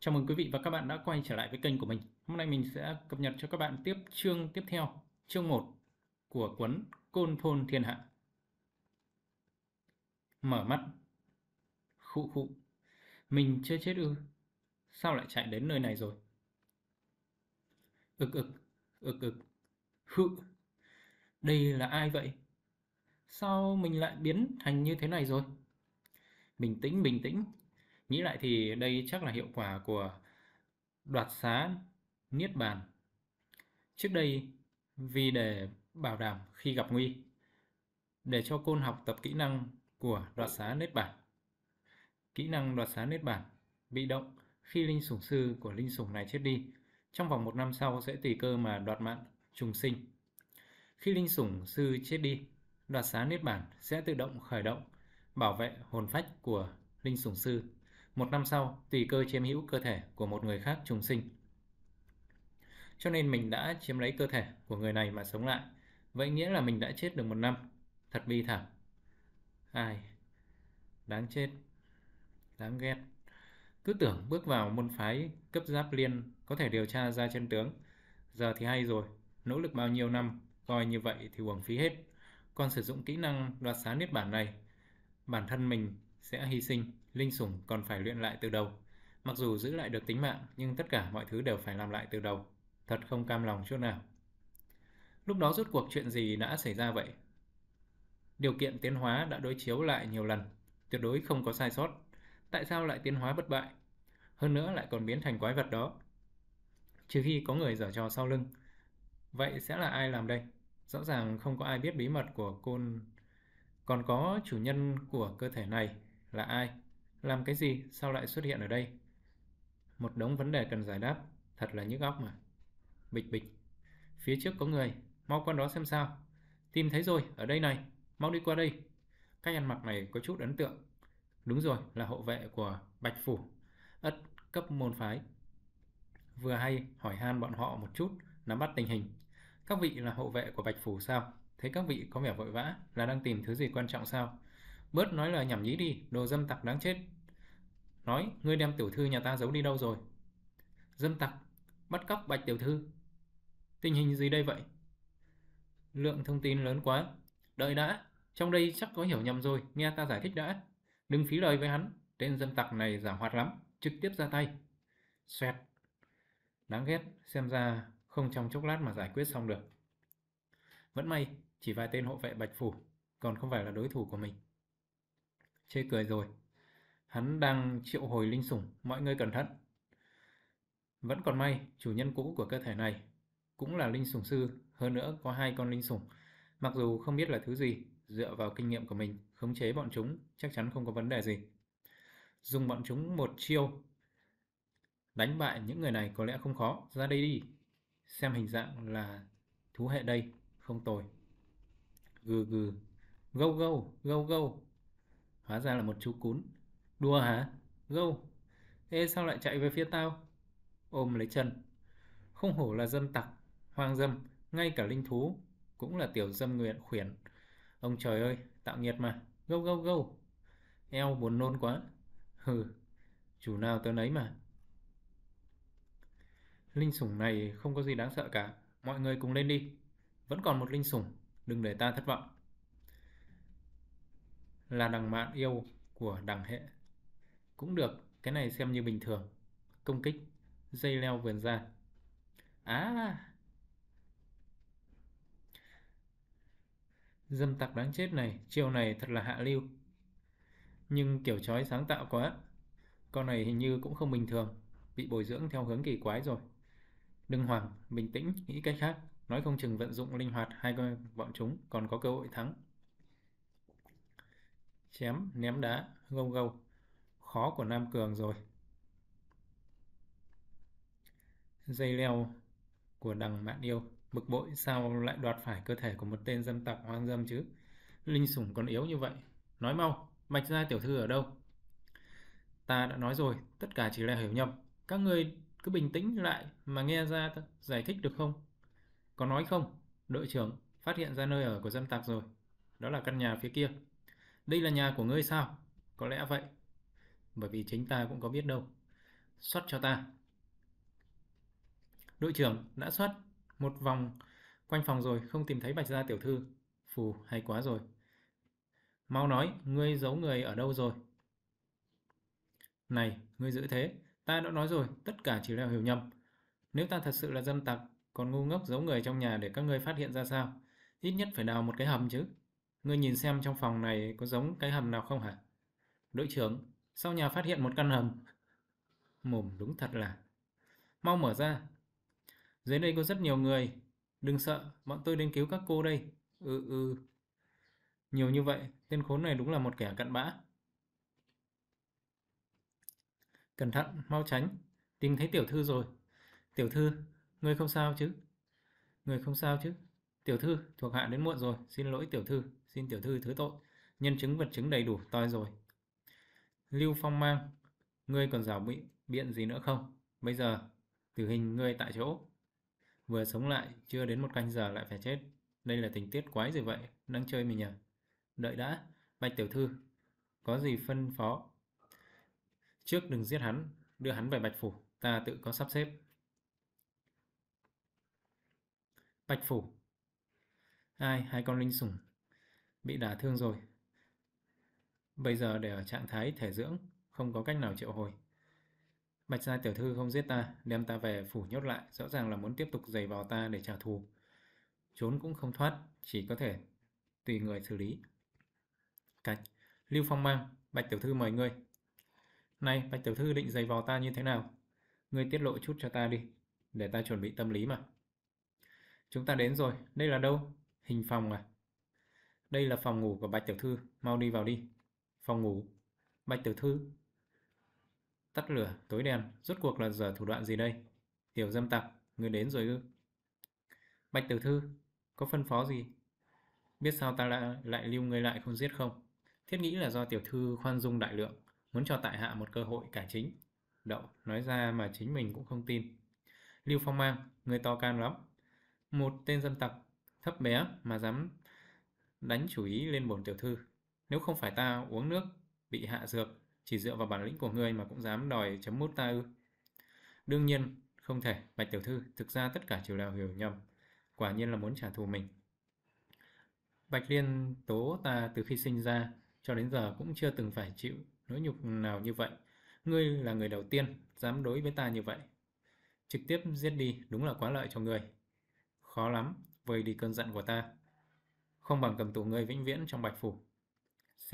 Chào mừng quý vị và các bạn đã quay trở lại với kênh của mình. Hôm nay mình sẽ cập nhật cho các bạn tiếp chương tiếp theo, chương 1 của cuốn Côn Thôn Thiên Hạ. Mở mắt. Khụ khụ. Mình chưa chết ư? Sao lại chạy đến nơi này rồi? Ực ực, ực ực. Hự. Đây là ai vậy? Sao mình lại biến thành như thế này rồi? Bình tĩnh, bình tĩnh, Nghĩ lại thì đây chắc là hiệu quả của đoạt xá niết bàn. Trước đây vì để bảo đảm khi gặp nguy để cho côn học tập kỹ năng của đoạt xá niết bàn. Kỹ năng đoạt xá niết bàn bị động khi linh sủng sư của linh sủng này chết đi, trong vòng một năm sau sẽ tùy cơ mà đoạt mạng trùng sinh. Khi linh sủng sư chết đi, đoạt xá niết bàn sẽ tự động khởi động bảo vệ hồn phách của linh sủng sư một năm sau tùy cơ chiếm hữu cơ thể của một người khác trùng sinh. Cho nên mình đã chiếm lấy cơ thể của người này mà sống lại. Vậy nghĩa là mình đã chết được một năm. Thật bi thảm. Ai? Đáng chết. Đáng ghét. Cứ tưởng bước vào môn phái cấp giáp liên có thể điều tra ra chân tướng. Giờ thì hay rồi. Nỗ lực bao nhiêu năm, coi như vậy thì uổng phí hết. Còn sử dụng kỹ năng đoạt xá niết bản này, bản thân mình sẽ hy sinh, linh sủng còn phải luyện lại từ đầu. Mặc dù giữ lại được tính mạng, nhưng tất cả mọi thứ đều phải làm lại từ đầu. Thật không cam lòng chút nào. Lúc đó rốt cuộc chuyện gì đã xảy ra vậy? Điều kiện tiến hóa đã đối chiếu lại nhiều lần, tuyệt đối không có sai sót. Tại sao lại tiến hóa bất bại? Hơn nữa lại còn biến thành quái vật đó. Trừ khi có người giở trò sau lưng. Vậy sẽ là ai làm đây? Rõ ràng không có ai biết bí mật của côn còn có chủ nhân của cơ thể này là ai, làm cái gì, sao lại xuất hiện ở đây. Một đống vấn đề cần giải đáp, thật là nhức óc mà. Bịch bịch, phía trước có người, mau qua đó xem sao. Tìm thấy rồi, ở đây này, mau đi qua đây. Cách ăn mặc này có chút ấn tượng. Đúng rồi, là hộ vệ của Bạch Phủ, ất cấp môn phái. Vừa hay hỏi han bọn họ một chút, nắm bắt tình hình. Các vị là hộ vệ của Bạch Phủ sao? Thấy các vị có vẻ vội vã là đang tìm thứ gì quan trọng sao? Bớt nói lời nhảm nhí đi, đồ dâm tặc đáng chết. Nói, ngươi đem tiểu thư nhà ta giấu đi đâu rồi? Dâm tặc, bắt cóc bạch tiểu thư. Tình hình gì đây vậy? Lượng thông tin lớn quá. Đợi đã, trong đây chắc có hiểu nhầm rồi, nghe ta giải thích đã. Đừng phí lời với hắn, tên dâm tặc này giả hoạt lắm, trực tiếp ra tay. Xoẹt. Đáng ghét, xem ra không trong chốc lát mà giải quyết xong được. Vẫn may, chỉ vài tên hộ vệ Bạch Phủ, còn không phải là đối thủ của mình. Chê cười rồi. Hắn đang triệu hồi linh sủng, mọi người cẩn thận. Vẫn còn may, chủ nhân cũ của cơ thể này cũng là linh sủng sư, hơn nữa có hai con linh sủng. Mặc dù không biết là thứ gì, dựa vào kinh nghiệm của mình, khống chế bọn chúng chắc chắn không có vấn đề gì. Dùng bọn chúng một chiêu. Đánh bại những người này có lẽ không khó, ra đây đi. Xem hình dạng là thú hệ đây, không tồi. Gừ gừ, gâu gâu, gâu gâu. Hóa ra là một chú cún. Đùa hả? Gâu. Thế sao lại chạy về phía tao? Ôm lấy chân. Không hổ là dân tặc, hoang dâm, ngay cả linh thú. Cũng là tiểu dâm nguyện khuyển. Ông trời ơi, tạo nghiệt mà. Gâu gâu gâu. Eo buồn nôn quá. Hừ, chủ nào tới nấy mà. Linh sủng này không có gì đáng sợ cả. Mọi người cùng lên đi. Vẫn còn một linh sủng. Đừng để ta thất vọng là đằng mạn yêu của đằng hệ. Cũng được, cái này xem như bình thường. Công kích, dây leo vườn ra. À! Dâm tặc đáng chết này, chiêu này thật là hạ lưu. Nhưng kiểu chói sáng tạo quá. Con này hình như cũng không bình thường, bị bồi dưỡng theo hướng kỳ quái rồi. Đừng hoảng, bình tĩnh, nghĩ cách khác. Nói không chừng vận dụng linh hoạt hai con bọn chúng còn có cơ hội thắng chém ném đá gâu gâu khó của Nam Cường rồi dây leo của đằng mạn yêu bực bội sao lại đoạt phải cơ thể của một tên dân tộc hoang dâm chứ linh sủng còn yếu như vậy nói mau mạch gia tiểu thư ở đâu ta đã nói rồi tất cả chỉ là hiểu nhầm các người cứ bình tĩnh lại mà nghe ra giải thích được không có nói không đội trưởng phát hiện ra nơi ở của dân tộc rồi đó là căn nhà phía kia đây là nhà của ngươi sao? Có lẽ vậy. Bởi vì chính ta cũng có biết đâu. Xuất cho ta. Đội trưởng đã xuất một vòng quanh phòng rồi không tìm thấy bạch gia tiểu thư. Phù hay quá rồi. Mau nói, ngươi giấu người ở đâu rồi? Này, ngươi giữ thế. Ta đã nói rồi, tất cả chỉ là hiểu nhầm. Nếu ta thật sự là dân tặc, còn ngu ngốc giấu người trong nhà để các ngươi phát hiện ra sao? Ít nhất phải đào một cái hầm chứ. Ngươi nhìn xem trong phòng này có giống cái hầm nào không hả? Đội trưởng, sau nhà phát hiện một căn hầm. Mồm đúng thật là. Mau mở ra. Dưới đây có rất nhiều người. Đừng sợ, bọn tôi đến cứu các cô đây. Ừ ừ. Nhiều như vậy, tên khốn này đúng là một kẻ cặn bã. Cẩn thận, mau tránh. Tìm thấy tiểu thư rồi. Tiểu thư, ngươi không sao chứ? Người không sao chứ? Tiểu thư, thuộc hạ đến muộn rồi, xin lỗi tiểu thư xin tiểu thư thứ tội nhân chứng vật chứng đầy đủ toi rồi lưu phong mang ngươi còn rào bị biện gì nữa không bây giờ tử hình ngươi tại chỗ vừa sống lại chưa đến một canh giờ lại phải chết đây là tình tiết quái gì vậy đang chơi mình nhỉ à? đợi đã bạch tiểu thư có gì phân phó trước đừng giết hắn đưa hắn về bạch phủ ta tự có sắp xếp bạch phủ ai hai con linh sủng bị đả thương rồi. Bây giờ để ở trạng thái thể dưỡng, không có cách nào triệu hồi. Bạch Gia tiểu thư không giết ta, đem ta về phủ nhốt lại, rõ ràng là muốn tiếp tục giày vào ta để trả thù. Trốn cũng không thoát, chỉ có thể tùy người xử lý. Cạch, Lưu Phong mang, Bạch tiểu thư mời ngươi. Này, Bạch tiểu thư định giày vào ta như thế nào? Ngươi tiết lộ chút cho ta đi, để ta chuẩn bị tâm lý mà. Chúng ta đến rồi, đây là đâu? Hình phòng à? Đây là phòng ngủ của Bạch Tiểu Thư, mau đi vào đi. Phòng ngủ, Bạch Tiểu Thư. Tắt lửa, tối đen rốt cuộc là giờ thủ đoạn gì đây? Tiểu dâm tặc, người đến rồi ư? Bạch Tiểu Thư, có phân phó gì? Biết sao ta lại, lại lưu người lại không giết không? Thiết nghĩ là do Tiểu Thư khoan dung đại lượng, muốn cho tại hạ một cơ hội cả chính. Đậu, nói ra mà chính mình cũng không tin. Lưu Phong Mang, người to can lắm. Một tên dân tộc thấp bé mà dám đánh chú ý lên bổn tiểu thư. Nếu không phải ta uống nước, bị hạ dược, chỉ dựa vào bản lĩnh của ngươi mà cũng dám đòi chấm mút ta ư. Đương nhiên, không thể, bạch tiểu thư, thực ra tất cả chỉ là hiểu nhầm. Quả nhiên là muốn trả thù mình. Bạch Liên tố ta từ khi sinh ra cho đến giờ cũng chưa từng phải chịu nỗi nhục nào như vậy. Ngươi là người đầu tiên dám đối với ta như vậy. Trực tiếp giết đi đúng là quá lợi cho ngươi. Khó lắm, vơi đi cơn giận của ta không bằng cầm tù người vĩnh viễn trong bạch phủ. C.